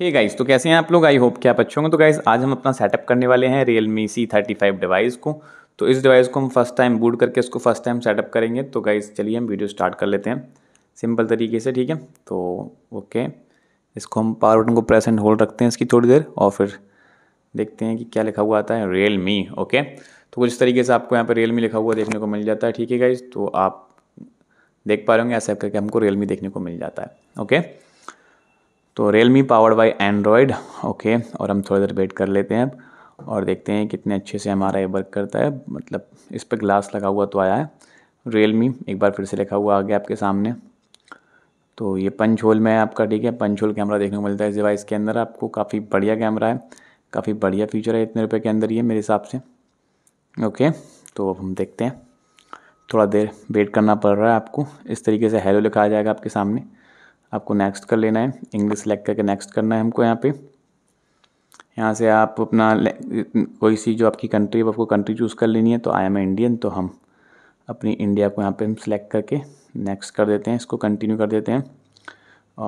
hey guys तो कैसे हैं आप लोग आई होप कि आप अच्छे होंगे तो गाइस आज हम अपना सेटअप करने वाले हैं Realme C thirty five device को तो इस डिवाइस को हम फर्स्ट टाइम बूट करके इसको फर्स्ट टाइम सेटअप करेंगे तो गाइस चलिए हम वीडियो स्टार्ट कर लेते हैं सिंपल तरीके से ठीक है तो ओके इसको हम पावर बटन को प्रेस एंड होल्ड रखते हैं इसकी थोड़ी देर और फिर देखते हैं कि क्या लिखा हुआ आता है रियल मी ओके तो कुछ तरीके से आपको यहाँ पर रियल मी लिखा हुआ देखने को मिल जाता है ठीक है गाइज तो आप देख पा रहे होंगे ऐसा करके हमको रियल मी देखने को मिल जाता है ओके तो Realme powered by Android okay और हम थोड़ी देर वेट कर लेते हैं अब और देखते हैं कितने अच्छे से हमारा ये वर्क करता है मतलब इस पर ग्लास लगा हुआ तो आया है रियल मी एक बार फिर से लिखा हुआ आ गया आपके सामने तो ये पंच होल में आपका ठीक है पंच होल कैमरा देखने को मिलता है इस डिवाइस के अंदर आपको काफ़ी बढ़िया कैमरा है काफ़ी बढ़िया फीचर है इतने रुपये के अंदर ये मेरे हिसाब से ओके तो अब हम देखते हैं थोड़ा देर वेट करना पड़ रहा है आपको इस तरीके से हेलो लिखा आ जाएगा आपके सामने आपको नेक्स्ट कर लेना है इंग्लिश सेलेक्ट करके नेक्स्ट करना है हमको यहाँ पे यहाँ से आप अपना कोई सी जो आपकी कंट्री है आपको कंट्री चूज़ कर लेनी है तो आई एम इंडियन तो हम अपनी इंडिया को यहाँ पे हम सेलेक्ट करके नेक्स्ट कर देते हैं इसको कंटिन्यू कर देते हैं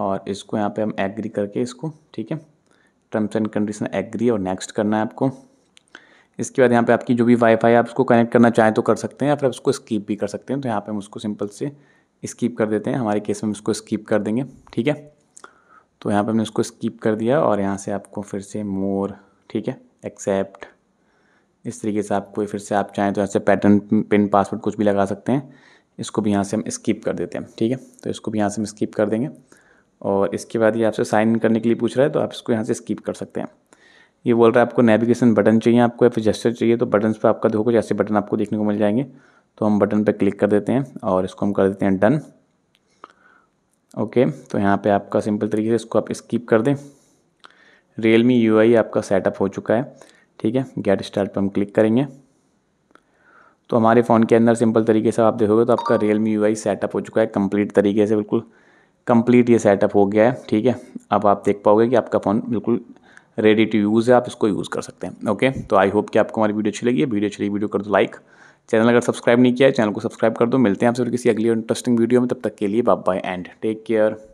और इसको यहाँ पे हम एग्री करके इसको ठीक है टर्म्स एंड कंडीशन एग्री और नेक्स्ट करना है आपको इसके बाद यहाँ पे आपकी जो भी वाईफाई आप उसको कनेक्ट करना चाहें तो कर सकते हैं या फिर आप उसको स्कीप भी कर सकते हैं तो यहाँ पे हम उसको सिंपल से स्कीप कर देते हैं हमारे केस में हम इसको स्कीप कर देंगे ठीक है तो यहाँ पर हमने उसको स्कीप कर दिया और यहाँ से आपको फिर से मोर ठीक है एक्सेप्ट इस तरीके से आप कोई फिर से आप चाहें तो यहाँ से पैटर्न पिन पासवर्ड कुछ भी लगा सकते हैं इसको भी यहाँ से हम स्कीप कर देते हैं ठीक है तो इसको भी यहाँ से हम स्कीप कर देंगे और इसके बाद ये आपसे साइन इन करने के लिए पूछ रहा है तो आप इसको यहाँ से स्कीप कर सकते हैं ये बोल रहा है आपको नेविगेशन बटन चाहिए आपको या फिर जेस्टर चाहिए तो बटन पर आपका देखो कुछ ऐसे बटन आपको देखने को मिल जाएंगे तो हम बटन पर क्लिक कर देते हैं और इसको हम कर देते हैं डन ओके तो यहाँ पर आपका सिंपल तरीके से इसको आप स्किप कर दें रियल मी यू आपका सेटअप हो चुका है ठीक है गेट स्टार्ट पर हम क्लिक करेंगे तो हमारे फ़ोन के अंदर सिंपल तरीके से आप देखोगे तो आपका रियल मी यू सेटअप हो चुका है कंप्लीट तरीके से बिल्कुल कंप्लीट ये सेटअप हो गया है ठीक है अब आप देख पाओगे कि आपका फ़ोन बिल्कुल रेडी टू यूज़ है आप इसको यूज़ कर सकते हैं ओके तो आई होप कि आपको हमारी वीडियो अच्छी लगी है वीडियो अच्छी लगी वीडियो कर दो लाइक चैनल अगर सब्सक्राइब नहीं किया है चैनल को सब्सक्राइब कर दो मिलते हैं आपसे फिर किसी अगली इंटरेस्टिंग वीडियो में तब तक के लिए bye bye and take care